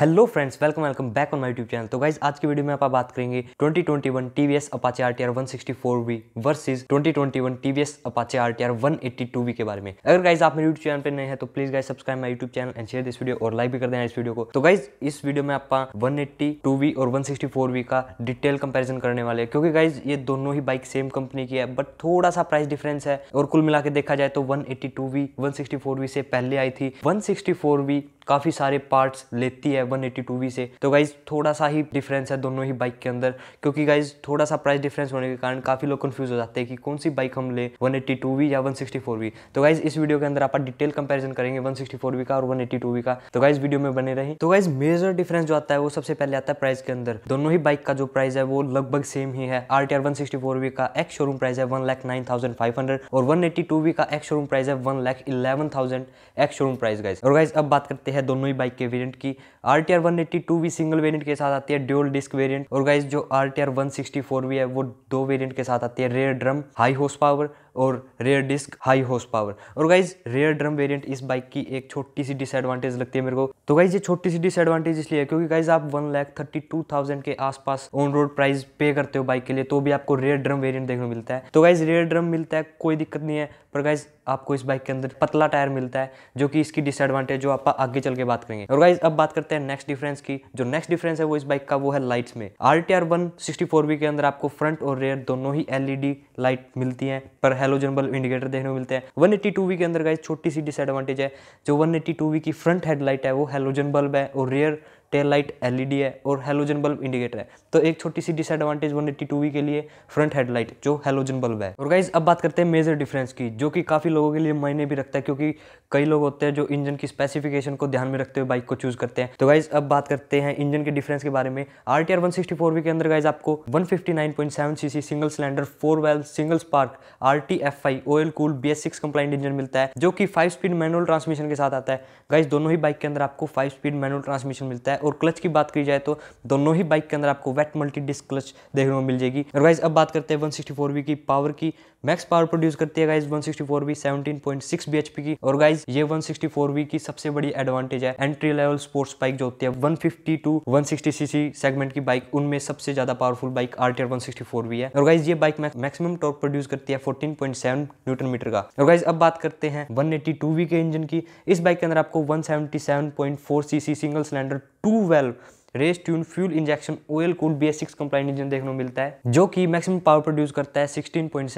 hello friends welcome welcome back on my YouTube channel तो guys आज की video में आप बात करेंगे 2021 S Apache twenty one T V S Apache two V के बारे में अगर गाइज आप मेरे यूट्यूब चैनल पे नए हैं तो please guys subscribe my YouTube channel and share this video और लाइक भी कर देना इस वीडियो को तो गाइज इस वीडियो में आप वन एट्टी टू वी और वन फोर वी का डिटेल कंपेरिजन करने वाले हैं क्योंकि गाइज ये दोनों ही बाइक सेम कंपनी की है बट थोड़ा सा प्राइस डिफरेंस है और कुल मिला के देखा जाए तो one eighty two V V one sixty four से पहले आई थी वन सिक्सटी फोर वी काफ़ी सारे पार्ट्स लेती है वन वी से तो गाइज़ थोड़ा सा ही डिफरेंस है दोनों ही बाइक के अंदर क्योंकि गाइज़ थोड़ा सा प्राइस डिफरेंस होने के कारण काफ़ी लोग कन्फ्यूज हो जाते हैं कि कौन सी बाइक हम ले वी या वन वी तो गाइज़ इस वीडियो के अंदर आप डिटेल कंपेरिजन करेंगे वन वी का और वन वी का तो गाइज़ वीडियो में बने रहे तो गाइज़ मेजर डिफरेंस जो आता है वो सबसे पहले आता है प्राइस के अंदर दोनों ही बाइक का जो प्राइस है वो लगभग सेम ही है R T one sixty four V का एक्स शोरूम प्राइस है one lakh nine thousand five hundred और वन एट्टी टू वी का एक्स शोरूम प्राइस है one lakh eleven thousand ex showroom price guys और गाइज अब बात करते हैं है दोनों ही बाइक के वेरिएंट की R T R one eighty two भी सिंगल वेरियंट के साथ आती है ड्यूल डिस्क वेरियंट और गाइज जो R T R one sixty four भी है वो दो वेरियंट के साथ आती है rear drum high horse power और rear disc high horse power और गाइज रेयर ड्रम वेरिएंट इस बाइक की एक छोटी सी डिसएडवांटेज लगती है मेरे को तो गाइज ये छोटी सी डिसएडवांटेज इसलिए है क्योंकि गाइज आप one lakh thirty two thousand के आसपास ऑन रोड प्राइस पे करते हो बाइक के लिए तो भी आपको रेयर ड्रम वेरियंट देखने को मिलता है तो गाइज रेयर ड्रम मिलता है कोई दिक्कत नहीं है पर गाइज आपको इस बाइक के अंदर पतला टायर मिलता है जो कि इसकी डिसएडवांटेज जो आप आगे चल के बात करेंगे और गाइज अब बात करते हैं नेक्स्ट डिफरेंस की जो नेक्स्ट डिफरेंस है वो इस बाइक का वो है लाइट्स में R T R one sixty four V के अंदर आपको फ्रंट और रेयर दोनों ही एलईडी लाइट e मिलती है पर हेलोजन बल्ब इंडिकेटर देखने को मिलते हैं वन एट्टी टू वी के अंदर गाइज छोटी सी डिसएडवांटेज है जो वन एट्टी टू वी की फ्रंट हेडलाइट है वो हेलोजन बल्ब है और रियर टेल लाइट एलईडी है और हेलोजन बल्ब इंडिकेटर है तो एक छोटी सी डिसएडवांटेज वन एट्टी टू के लिए फ्रंट हेडलाइट जो हेलोजन बल्ब है और गाइज अब बात करते हैं मेजर डिफरेंस की जो कि काफ़ी लोगों के लिए मायने भी रखता है क्योंकि कई लोग होते हैं जो इंजन की स्पेसिफिकेशन को ध्यान में रखते हुए बाइक को चूज करते हैं तो गाइज अब बात करते हैं इंजन के डिफरेंस के बारे में R T R one sixty four V के अंदर गाइज आपको one fifty nine point seven single cylinder four valve single spark R T F I oil cool B S six compliant engine मिलता है जो कि फाइव स्पीड मैनुअल ट्रांसमिशन के साथ आता है गाइज दोनों ही बाइक के अंदर आपको फाइव स्पीड मैनुअल ट्रांसमिशन मिलता है और क्लच की बात की जाए तो दोनों ही बाइक के अंदर आपको वेट मल्टी डिस्क क्लच देखने को मिल जाएगी और गाइज अब बात करते हैं 164V की पावर की मैक्स पावर प्रोड्यूस करती है गाइज 164V 17.6 bhp की और गाइज ये 164V की सबसे बड़ी एडवांटेज है एंट्री लेवल स्पोर्ट्स बाइक जो होती है 150 टू 160 सीसी सेगमेंट की बाइक उनमें सबसे ज्यादा पावरफुल बाइक आर टी है और गाइज ये बाइक मैक्सिमम टॉप प्रोड्यूस करती है फोर्टीन न्यूटन मीटर का और गाइज अब बात करते हैं 182V के इंजन की इस बाइक के अंदर आपको 177.4 CC single cylinder two valve race tune fuel injection oil cool B S six compliant engine देखने को मिलता है जो कि मैक्सिमम पावर प्रोड्यूस करता है 16.7 पॉइंट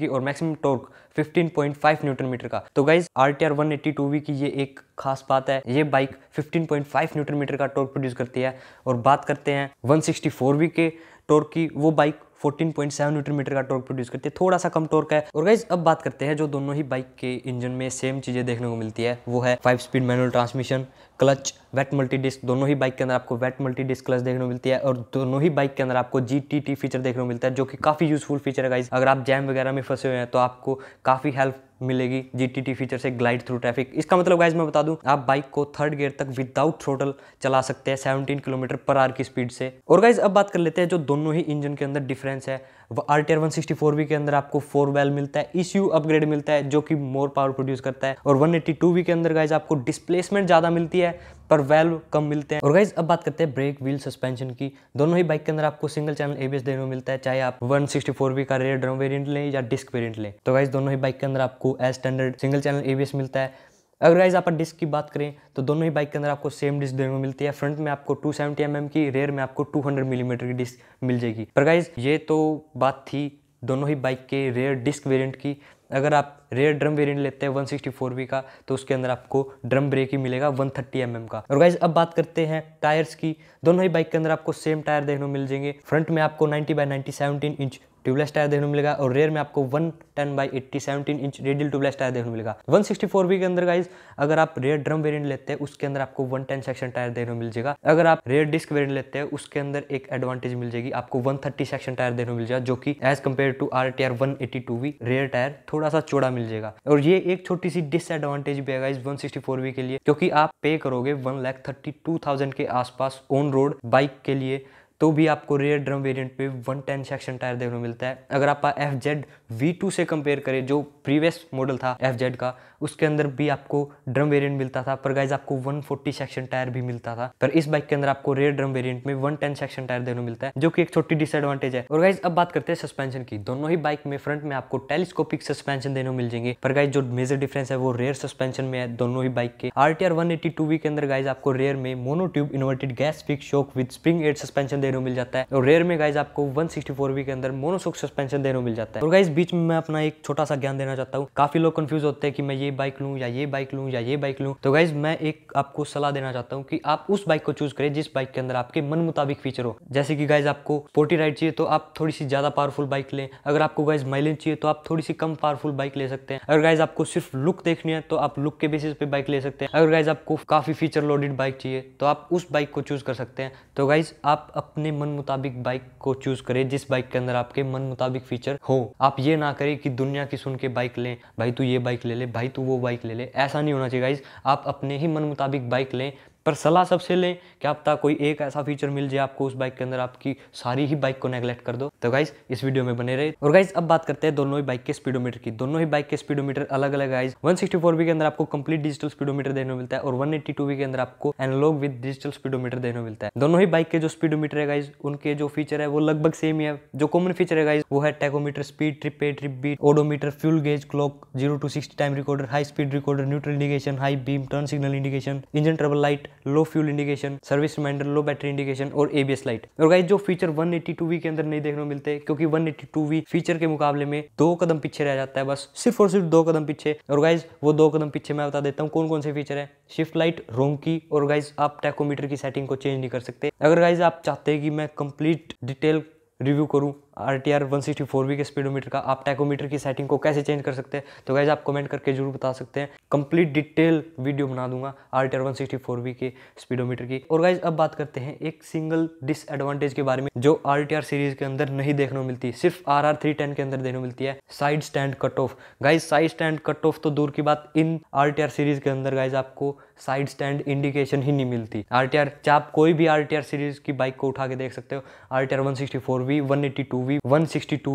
की और मैक्सिमम टॉर्क 15.5 न्यूटन मीटर का तो guys R T R one की ये एक खास बात है ये बाइक 15.5 न्यूटन मीटर का टॉर्क प्रोड्यूस करती है और बात करते हैं वन सिक्सटी के टॉर्क की वो बाइक 14.7 न्यूटन मीटर का टॉर्क प्रोड्यूस करती है थोड़ा सा कम टॉर्क है और गाइज अब बात करते हैं जो दोनों ही बाइक के इंजन में सेम चीज़ें देखने को मिलती है वो है five speed manual transmission clutch wet multi disc दोनों ही बाइक के अंदर आपको वेट मल्टी डिस्क क्लच देखने को मिलती है और दोनों ही बाइक के अंदर आपको जी टी टी फीचर देखने को मिलता है जो कि काफ़ी यूजफुल फीचर है गाइज अगर आप जैम वगैरह में फंसे हुए हैं तो आपको काफ़ी हेल्प मिलेगी जी टी टी फीचर से ग्लाइड थ्रू ट्रैफिक इसका मतलब गाइज मैं बता दूं आप बाइक को थर्ड गियर तक विदाउट थ्रोटल चला सकते हैं 17 किलोमीटर पर आर की स्पीड से और गाइज अब बात कर लेते हैं जो दोनों ही इंजन के अंदर डिफरेंस है R T one sixty four V के अंदर आपको फोर वेल मिलता है इस e अपग्रेड मिलता है जो कि मोर पावर प्रोड्यूस करता है और वन एट्टी टू वी के अंदर गाइज आपको डिस्प्लेसमेंट ज़्यादा मिलती है पर वेल्व कम मिलते हैं और गाइज अब बात करते हैं ब्रेक व्हील सस्पेंशन की दोनों ही बाइक के अंदर आपको सिंगल चैनल एबीएस देने को मिलता है चाहे आप 164 वी का रेयर ड्रम वेरिएंट लें या डिस्क वेरिएंट लें तो गाइज दोनों ही बाइक के अंदर आपको as standard single channel ABS मिलता है अगर गाइज आप डिस्क की बात करें तो दोनों ही बाइक के अंदर आपको सेम डिस्क देखने को मिलती है फ्रंट में आपको 270 सेवेंटी mm की रेयर में आपको 200 मिलीमीटर mm की डिस्क मिल जाएगी पर गाइज ये तो बात थी दोनों ही बाइक के रेयर डिस्क वेरिएंट की अगर आप रेयर ड्रम वेरिएंट लेते हैं 164V का तो उसके अंदर आपको ड्रम ब्रेक ही मिलेगा 130 थर्टी mm का और गाइज अब बात करते हैं टायर्स की दोनों ही बाइक के अंदर आपको सेम टायर देखने को मिल जाएंगे फ्रंट में आपको 90 बाई 90 17 इंच ट्यूबलेस टायर देखने मिलेगा और रेयर में आपको one ten by eighty seventeen inch radial tubeless tyre देखने मिलेगा वन सिक्सटी फोर बी के अंदर गाइज अगर आप रेयर ड्रम वेरियंट लेते हैं उसके अंदर आपको वन टेन सेक्शन टायर देखने मिल जाएगा अगर आप रेयर डिस्क वेरियंट लेते हैं उसके अंदर एक एडवांटेज मिल जाएगी आपको वन थर्टी सेक्शन टायर देखने मिल जाएगा जो कि as compare to R T R one eighty two V rear tyre थोड़ा सा चौड़ा मिल जाएगा और ये एक छोटी सी डिसएडवांटेज भी है guys one sixty four V के लिए क्योंकि आप पे करोगे one lakh thirty two thousand के आसपास ऑन रोड बाइक के लिए तो भी आपको रेयर ड्रम वेरिएंट पे वन टेन सेक्शन टायर देखने को मिलता है अगर आप एफ जेड V2 से कंपेयर करें जो प्रीवियस मॉडल था FZ का उसके अंदर भी आपको ड्रम वेरिएंट मिलता था पर गाइज आपको 140 सेक्शन टायर भी मिलता था पर इस बाइक के अंदर आपको रेयर ड्रम वेरिएंट में 110 सेक्शन टायर देने मिलता है जो कि एक छोटी डिसएडवांटेज है और गाइज अब बात करते हैं सस्पेंशन की दोनों ही बाइक में फ्रंट में आपको टेलीस्कोपिक सस्पेंशन देने मिल जाएंगे पर गाइज जो मेजर डिफरेंस है वो रेयर सस्पेंशन में है दोनों ही बाइक के R T one eighty two V के अंदर गाइज आपको रेयर में monotube inverted gas fix shock with spring aid suspension देने मिल जाता है और रेयर में गाइज आपको वन सिक्सटी फोर वी के अंदर मोनोसोक सस्पेंशन देने मिल जाता है और गाइज बीच में मैं अपना एक छोटा सा ज्ञान देना चाहता हूँ काफ़ी लोग कंफ्यूज होते हैं कि मैं ये बाइक लूँ या ये बाइक लूँ या ये बाइक लूँ तो गाइज मैं एक आपको सलाह देना चाहता हूँ कि आप उस बाइक को चूज करें जिस बाइक के अंदर आपके मन मुताबिक फीचर हो जैसे कि गाइज आपको स्पोर्टी राइड चाहिए तो आप थोड़ी सी ज़्यादा पावरफुल बाइक लें अगर आपको गाइज माइलेज चाहिए तो आप थोड़ी सी कम पावरफुल बाइक ले सकते हैं अगर गाइज आपको सिर्फ लुक देखनी है तो आप लुक के बेसिस पे बाइक ले सकते हैं अगर गाइज आपको काफ़ी फीचर लोडेड बाइक चाहिए तो आप उस बाइक को चूज़ कर सकते हैं तो गाइज आप अपने मन मुताबिक बाइक को चूज़ करें जिस बाइक के अंदर आपके मन मुताबिक फीचर हो आप ये ये ना करे कि दुनिया की सुन के बाइक लें भाई तू ये बाइक ले ले भाई तू वो बाइक ले ले ऐसा नहीं होना चाहिए गाइज़ आप अपने ही मन मुताबिक बाइक लें पर सलाह सबसे लें कि आप तक कोई एक ऐसा फीचर मिल जाए आपको उस बाइक के अंदर आपकी सारी ही बाइक को नेगलेक्ट कर दो तो गाइज इस वीडियो में बने रहे और गाइज अब बात करते हैं दोनों ही बाइक के स्पीडोमीटर की दोनों ही बाइक के स्पीडोमीटर अलग अलग गाइज वन बी के अंदर आपको कंप्लीट डिजिटल स्पीडोमीटर देने मिलता है और वन बी के अंदर आपको एनलॉग विद डिजिटल स्पीडोमीटर देने मिलता है दोनों ही बाइक के जो स्पीडोमीटर है गाइज उनके जो फीचर है वो लगभग सेम ही है जो कॉमन फीचर है गाइज वो है tachometer speed trip A trip B odometer fuel gauge clock zero to sixty time recorder high speed recorder neutral indication high beam turn signal indication engine trouble light low fuel indication service reminder low battery indication और ABS light और guys जो feature 182V के अंदर नहीं देखने को मिलते क्योंकि 182V फीचर के मुकाबले में दो कदम पीछे रह जाता है बस सिर्फ और सिर्फ दो कदम पीछे और गाइज वो दो कदम पीछे मैं बता देता हूँ कौन कौन से फीचर है शिफ्ट लाइट रोंकी और गाइज आप टैकोमीटर की सेटिंग को चेंज नहीं कर सकते अगर गाइज आप चाहते हैं कि मैं कंप्लीट डिटेल रिव्यू करूँ R T R one sixty four V के स्पीडोमीटर का आप टैकोमीटर की सेटिंग को कैसे चेंज कर सकते हैं तो गाइज आप कमेंट करके जरूर बता सकते हैं कंप्लीट डिटेल वीडियो बना दूंगा R T R one sixty four V के स्पीडोमीटर की और गाइज अब बात करते हैं एक सिंगल डिसएडवांटेज के बारे में जो आर टी आर सीरीज के अंदर नहीं देखने को मिलती सिर्फ आर आर थ्री टेन के अंदर देखने को मिलती है side stand cut off guys side stand cut off तो दूर की बात इन आर टी आर सीरीज के अंदर गाइज आपको साइड स्टैंड इंडिकेशन ही नहीं मिलती आर टी आर चाहे आप कोई भी आर टी आर सीरीज की बाइक को उठा के देख सकते हो R T R one sixty four V one eighty two V one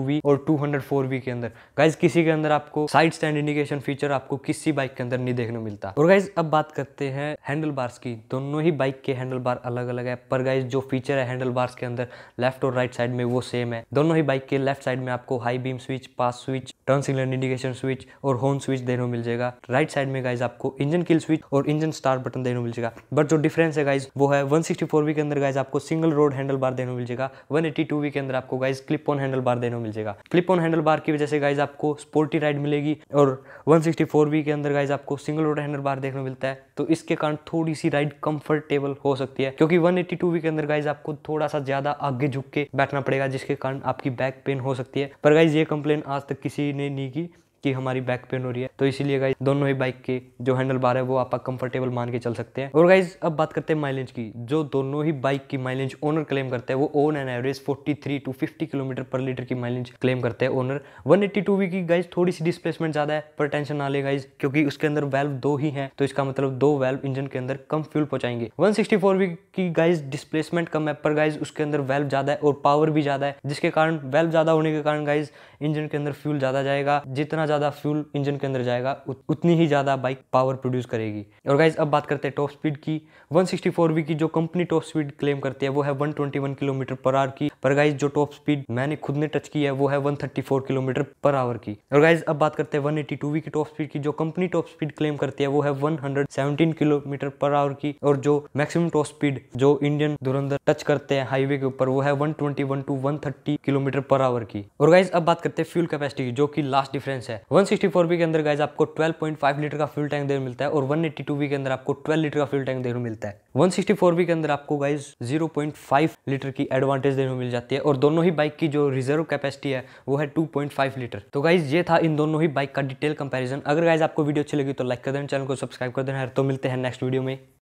V और टू वी के अंदर गाइज किसी के अंदर आपको साइड स्टैंड इंडिकेशन फीचर आपको किसी बाइक के अंदर नहीं देखने मिलता और गाइज अब बात करते हैं हैंडल बार्स की दोनों ही बाइक के हैंडल बार अलग अलग है पर गाइज जो फीचर है हैंडल बार्स के अंदर लेफ्ट और राइट साइड में वो सेम है दोनों ही बाइक के लेफ्ट साइड में आपको high beam switch pass switch turn signal indication switch और होन स्विच देने मिल जाएगा राइट साइड में गाइज आपको इंजन किल स्विच और इंजन स्टार बटन देने मिल जाएगा बट जो डिफरेंस है गाइज वो है वन सिक्सटी फोर वी के अंदर गाइज आपको सिंगल रोड हैंडल बार देने मिल जाएगा वन एटी टू वी के अंदर आपको guys clip clip on handlebar देने को मिल जाएगा ऑन हैंडल बार की वजह से गाइज आपको स्पोर्टी राइड मिलेगी और 164 के अंदर गाइज आपको सिंगल रोड हैंडल बार देखने को मिलता है तो इसके कारण थोड़ी सी राइड कंफर्टेबल हो सकती है क्योंकि 182 वी के अंदर गाइज आपको थोड़ा सा ज्यादा आगे झुक के बैठना पड़ेगा जिसके कारण आपकी बैक पेन हो सकती है पर गाइज ये कंप्लेन आज तक किसी ने नहीं की कि हमारी बैक पेन हो रही है तो इसीलिए गाइज दोनों ही बाइक के जो हैंडल बार है वो आप कंफर्टेबल मान के चल सकते हैं और गाइज अब बात करते हैं माइलेज की जो दोनों ही बाइक की माइलेज ओनर क्लेम करते हैं वो on an average 43 to 50 kilometre per litre की माइलेज क्लेम करते हैं ओनर 182 वी की गाइज थोड़ी सी डिस्प्लेसमेंट ज़्यादा है पर टेंशन ना ले गाइज क्योंकि उसके अंदर वेल्व दो ही है तो इसका मतलब दो वेल्व इंजन के अंदर कम फ्यूल पहुंचाएंगे फोर वी की गाइज डिस्प्लेसमेंट कम है पर गाइज उसके अंदर वेल्व ज़्यादा है और पावर भी ज़्यादा है जिसके कारण वेल्व ज़्यादा होने के कारण गाइज इंजन के अंदर फ्यूल ज़्यादा जाएगा जितना ज़्यादा फ्यूल इंजन के अंदर जाएगा उतनी ही ज़्यादा बाइक पावर प्रोड्यूस करेगी और गाइज अब बात करते हैं टॉप स्पीड की 164V की जो कंपनी टॉप स्पीड क्लेम करती है वो है 121 किलोमीटर पर आवर की पर गाइज जो टॉप स्पीड मैंने खुद ने टच की है वो है 134 किलोमीटर पर आवर की और गाइज अब बात करते हैं 182V की टॉप स्पीड की जो कंपनी टॉप स्पीड क्लेम करती है वो है 117 किलोमीटर पर आवर की और जो मैक्सिमम टॉप स्पीड जो इंडियन धुरंधर टच करते हैं हाईवे के ऊपर वो है one two one kilometre per hour की और गाइज अब बात करते हैं फ्यूल कैपेसिटी की जो कि लास्ट डिफरेंस है वन सिक्सटी के अंदर गाइज आपको 12.5 लीटर का फ्यूल टैंक देर मिलता है और 182 के अंदर आपको 12 लीटर का फ्यूल टैंक देर मिलता है 164 के अंदर आपको गाइज 0.5 लीटर की एडवांटेज देने मिल जाती है और दोनों ही बाइक की जो रिजर्व कैपेसिटी है वो है 2.5 लीटर तो गाइज ये था इन दोनों ही बाइक का डिटेल कंपेरिजन अगर गाइज आपको वीडियो अच्छी लगी तो लाइक कर देना चैनल को सब्सक्राइब कर देना तो मिलते हैं नेक्स्ट वीडियो में